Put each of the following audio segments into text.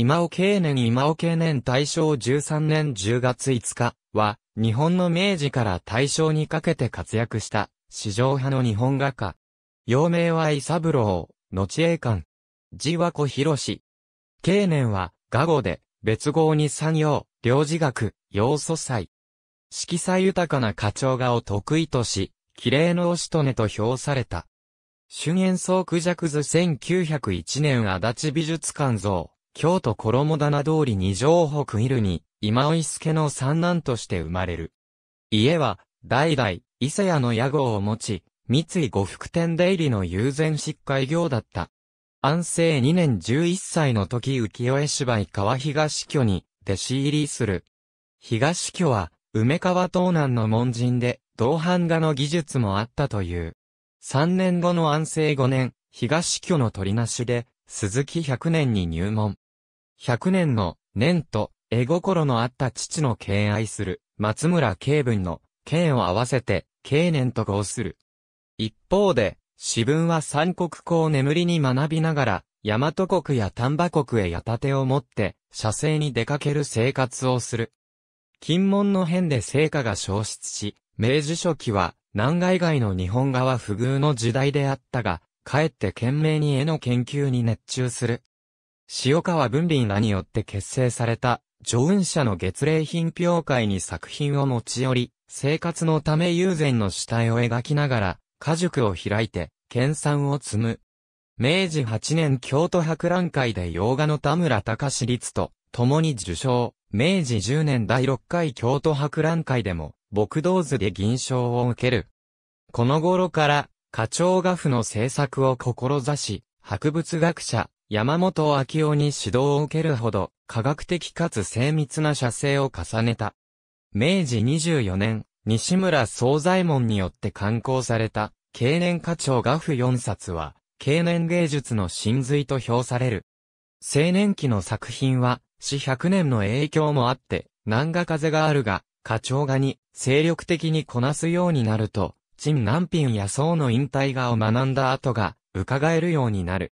今尾経年今尾経年大正13年10月5日は、日本の明治から大正にかけて活躍した、史上派の日本画家。幼名は伊三郎、後栄館。字和子博経年は、画語で、別号に産業、領事学、要素祭。色彩豊かな花鳥画を得意とし、綺麗の推しとねと評された。春演奏クジャクズ1901年足立美術館像。京都衣棚通り二条北イルに、今井助の三男として生まれる。家は、代々、伊勢屋の屋号を持ち、三井五福店出入りの友禅執会業だった。安政二年十一歳の時浮世絵芝居川東居に、弟子入りする。東居は、梅川東南の門人で、同伴画の技術もあったという。三年後の安政五年、東居の取りなしで、鈴木百年に入門。100年の念と絵心のあった父の敬愛する松村慶文の剣を合わせて敬年と合する。一方で、詩文は三国公を眠りに学びながら、大和国や丹波国へ矢立てを持って、射精に出かける生活をする。金門の変で成果が消失し、明治初期は、南外外の日本側不遇の時代であったが、かえって懸命に絵の研究に熱中する。塩川文林らによって結成された、上雲社の月例品評会に作品を持ち寄り、生活のため友禅の主体を描きながら、家塾を開いて、研鑽を積む。明治8年京都博覧会で洋画の田村隆律と、共に受賞。明治10年第6回京都博覧会でも、牧道図で銀賞を受ける。この頃から、課長画布の制作を志し、博物学者、山本昭夫に指導を受けるほど、科学的かつ精密な写生を重ねた。明治24年、西村総左衛門によって刊行された、経年課長画譜4冊は、経年芸術の真髄と評される。青年期の作品は、死100年の影響もあって、南画風があるが、課長画に精力的にこなすようになると、陳南品や宋の引退画を学んだ後が、伺えるようになる。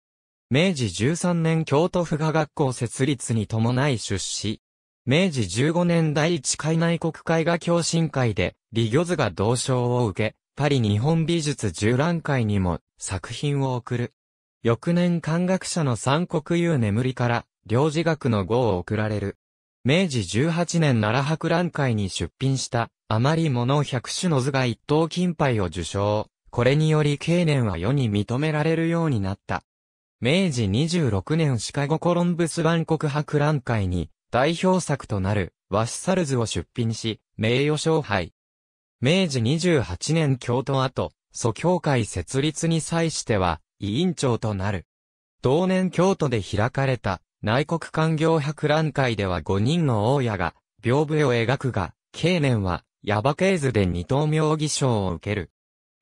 明治13年京都府科学校設立に伴い出資。明治15年第一海内国会画共進会で、李魚図が同賞を受け、パリ日本美術十覧会にも作品を送る。翌年漢学者の三国有眠りから、領事学の号を贈られる。明治18年奈良博覧会に出品した、あまり物百種の図が一等金牌を受賞。これにより経年は世に認められるようになった。明治26年シカゴコロンブス万国博覧会に代表作となるワッサルズを出品し、名誉勝敗。明治28年京都後、祖教会設立に際しては、委員長となる。同年京都で開かれた内国官業博覧会では5人の大家が、屏風を描くが、経年は、ヤバケーズで二等妙義賞を受ける。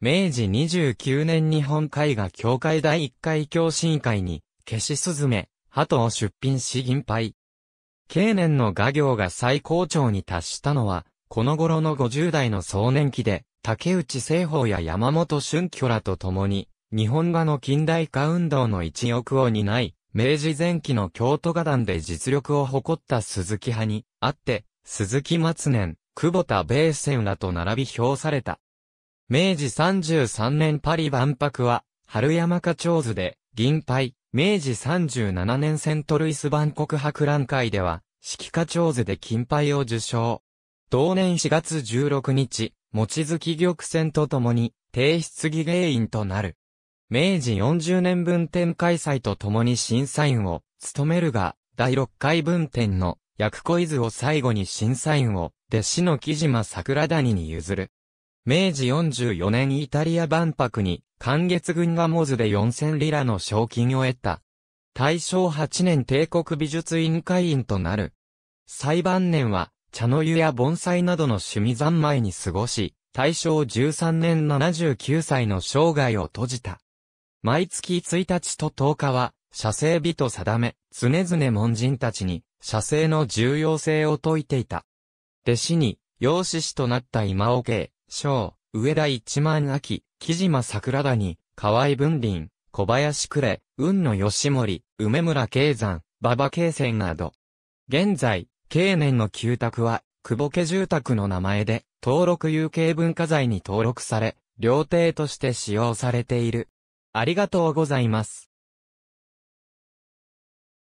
明治29年日本絵画協会第1回共振会に、消しすずめ、鳩を出品し銀杯。経年の画業が最高潮に達したのは、この頃の50代の壮年期で、竹内製法や山本春居らと共に、日本画の近代化運動の一翼を担い、明治前期の京都画壇で実力を誇った鈴木派に、あって、鈴木松年、久保田米線らと並び評された。明治33年パリ万博は、春山課長図で、銀杯、明治37年セントルイス万国博覧会では、指揮課長図で金杯を受賞。同年4月16日、望月玉船とともに、提出議芸員となる。明治40年分店開催とともに審査員を務めるが、第6回分店の役小豆を最後に審査員を弟子の木島桜谷に譲る。明治44年イタリア万博に、関月軍がモズで4000リラの賞金を得た。大正8年帝国美術委員会員となる。最晩年は、茶の湯や盆栽などの趣味三昧に過ごし、大正13年79歳の生涯を閉じた。毎月1日と10日は、写生日と定め、常々門人たちに、写生の重要性を説いていた。弟子に、養子師となった今尾慶、章、上田一万秋、木島桜谷、河合文林、小林呉、れ、雲野義森、梅村慶山、馬場慶仙など。現在、経年の旧宅は、久保家住宅の名前で、登録有形文化財に登録され、料亭として使用されている。ありがとうございます。